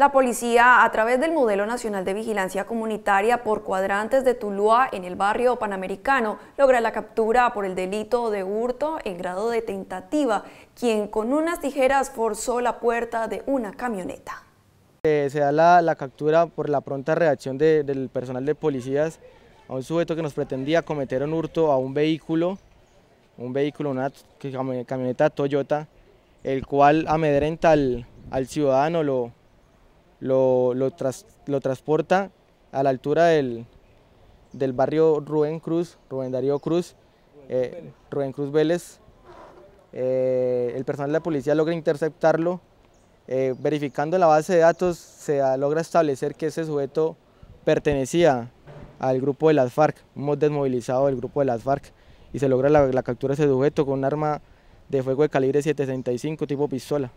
La policía, a través del Modelo Nacional de Vigilancia Comunitaria por cuadrantes de Tuluá en el barrio panamericano, logra la captura por el delito de hurto en grado de tentativa, quien con unas tijeras forzó la puerta de una camioneta. Eh, se da la, captura por la pronta reacción del personal de policías a un sujeto que nos pretendía cometer un hurto a un vehículo, un vehículo, una camioneta Toyota, el cual amedrenta al, al ciudadano, lo, lo, lo, transporta a la altura del, barrio Rubén Cruz, Rubén Darío Cruz, eh, Rubén Cruz Vélez. Eh, el personal de la policía logra interceptarlo. Eh, verificando la base de datos se logra establecer que ese sujeto pertenecía al grupo de las FARC, hemos desmovilizado del grupo de las FARC y se logra la, la captura de ese sujeto con un arma de fuego de calibre 765 tipo pistola.